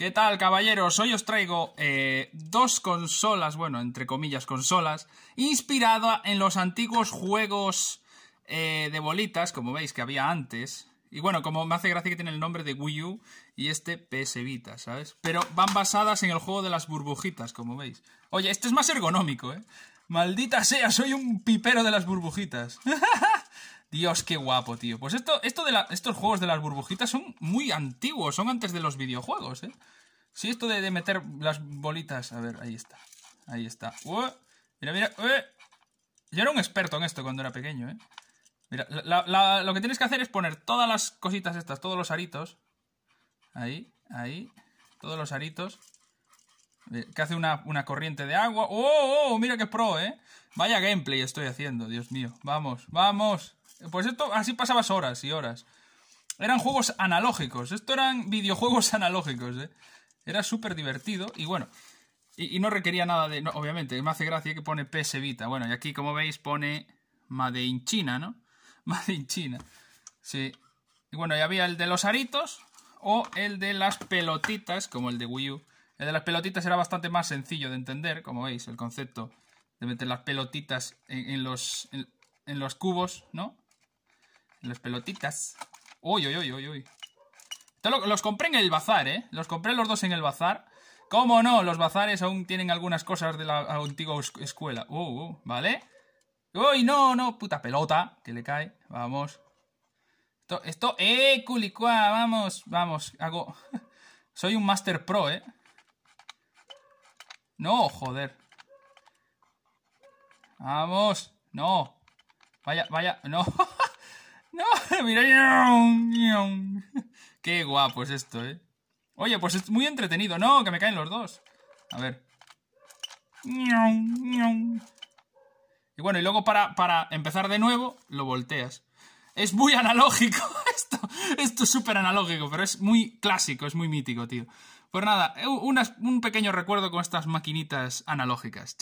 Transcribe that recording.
¿Qué tal, caballeros? Hoy os traigo eh, dos consolas, bueno, entre comillas, consolas, inspirada en los antiguos juegos eh, de bolitas, como veis que había antes. Y bueno, como me hace gracia que tiene el nombre de Wii U y este PS Vita, ¿sabes? Pero van basadas en el juego de las burbujitas, como veis. Oye, este es más ergonómico, ¿eh? Maldita sea, soy un pipero de las burbujitas. Dios, qué guapo, tío. Pues esto, esto de estos juegos de las burbujitas son muy antiguos, son antes de los videojuegos, ¿eh? Sí, esto de, meter las bolitas. A ver, ahí está. Ahí está. Uh, mira, mira. Yo era un experto en esto cuando era pequeño, ¿eh? Mira, lo que tienes que hacer es poner todas las cositas estas, todos los aritos. Ahí, ahí. Todos los aritos que hace una, corriente de agua. ¡Oh, ¡Oh, oh! Mira qué pro, ¿eh? Vaya gameplay estoy haciendo, Dios mío. Vamos, vamos. Pues esto, así pasabas horas y horas. Eran juegos analógicos. Esto eran videojuegos analógicos, ¿eh? Era súper divertido y bueno. Y, no requería nada de. No, obviamente, me hace gracia que pone PS Vita. Bueno, y aquí, como veis, pone Made in China, ¿no? Made in China. Sí. Y bueno, y había el de los aritos o el de las pelotitas, como el de Wii U el de las pelotitas era bastante más sencillo de entender, como veis, el concepto de meter las pelotitas en, los, en, los cubos, ¿no? En las pelotitas. Uy, uy, uy, uy, uy. los compré en el bazar, ¿eh? Los compré los dos en el bazar. ¿Cómo no? Los bazares aún tienen algunas cosas de la antigua escuela. Uh, uh, ¿vale? ¡Uy, no, no! Puta pelota que le cae. Vamos. Esto, esto ¡eh, culicua! Vamos, vamos. Hago... Soy un Master Pro, ¿eh? No, joder. Vamos. No. Vaya, vaya. No. no. Mira. Qué guapo es esto, eh. Oye, pues es muy entretenido. No, que me caen los dos. A ver. Y bueno, y luego para, para empezar de nuevo, lo volteas. Es muy analógico. Esto es súper analógico, pero es muy clásico, es muy mítico, tío. Pues nada, eh, un pequeño recuerdo con estas maquinitas analógicas.